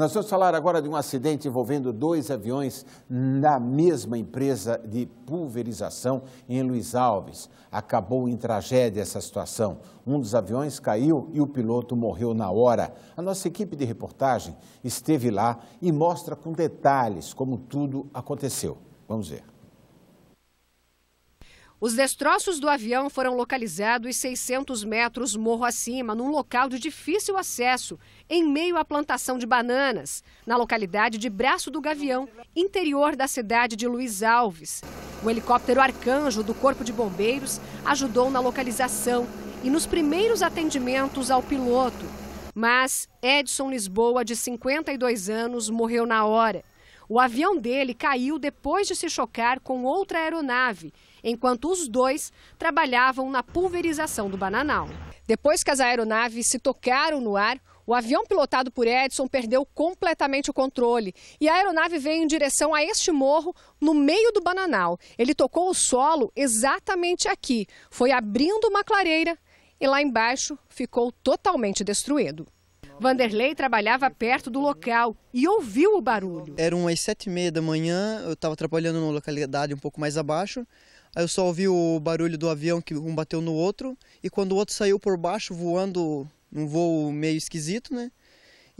Nós vamos falar agora de um acidente envolvendo dois aviões na mesma empresa de pulverização em Luiz Alves. Acabou em tragédia essa situação. Um dos aviões caiu e o piloto morreu na hora. A nossa equipe de reportagem esteve lá e mostra com detalhes como tudo aconteceu. Vamos ver. Os destroços do avião foram localizados 600 metros morro acima, num local de difícil acesso, em meio à plantação de bananas, na localidade de Braço do Gavião, interior da cidade de Luiz Alves. O helicóptero Arcanjo do Corpo de Bombeiros ajudou na localização e nos primeiros atendimentos ao piloto. Mas Edson Lisboa, de 52 anos, morreu na hora. O avião dele caiu depois de se chocar com outra aeronave, enquanto os dois trabalhavam na pulverização do bananal. Depois que as aeronaves se tocaram no ar, o avião pilotado por Edson perdeu completamente o controle e a aeronave veio em direção a este morro no meio do bananal. Ele tocou o solo exatamente aqui, foi abrindo uma clareira e lá embaixo ficou totalmente destruído. Vanderlei trabalhava perto do local e ouviu o barulho. Eram umas sete e meia da manhã, eu estava trabalhando numa localidade um pouco mais abaixo. Aí eu só ouvi o barulho do avião que um bateu no outro e quando o outro saiu por baixo voando num voo meio esquisito, né?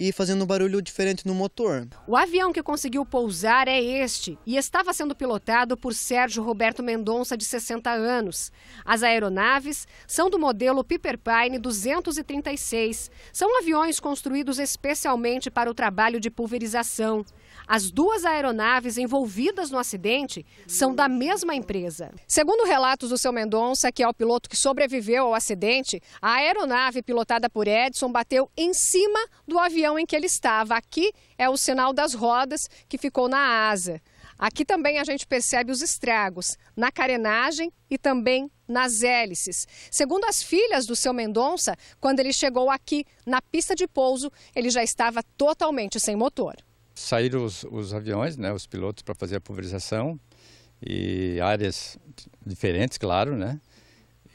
e fazendo um barulho diferente no motor. O avião que conseguiu pousar é este e estava sendo pilotado por Sérgio Roberto Mendonça, de 60 anos. As aeronaves são do modelo Piper Pine 236. São aviões construídos especialmente para o trabalho de pulverização. As duas aeronaves envolvidas no acidente são da mesma empresa. Segundo relatos do seu Mendonça, que é o piloto que sobreviveu ao acidente, a aeronave pilotada por Edson bateu em cima do avião em que ele estava. Aqui é o sinal das rodas que ficou na asa. Aqui também a gente percebe os estragos na carenagem e também nas hélices. Segundo as filhas do seu Mendonça, quando ele chegou aqui na pista de pouso, ele já estava totalmente sem motor. Saíram os, os aviões, né, os pilotos, para fazer a pulverização e áreas diferentes, claro, né?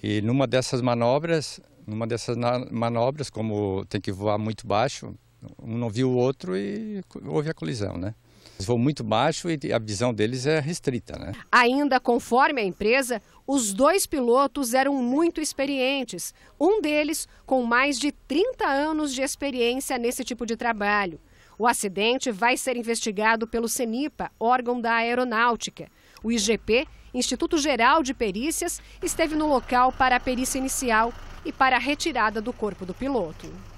E numa dessas manobras, numa dessas manobras, como tem que voar muito baixo, um não viu o outro e houve a colisão, né? Eles voam muito baixo e a visão deles é restrita, né? Ainda conforme a empresa, os dois pilotos eram muito experientes. Um deles com mais de 30 anos de experiência nesse tipo de trabalho. O acidente vai ser investigado pelo CENIPA, órgão da aeronáutica. O IGP, Instituto Geral de Perícias, esteve no local para a perícia inicial e para a retirada do corpo do piloto.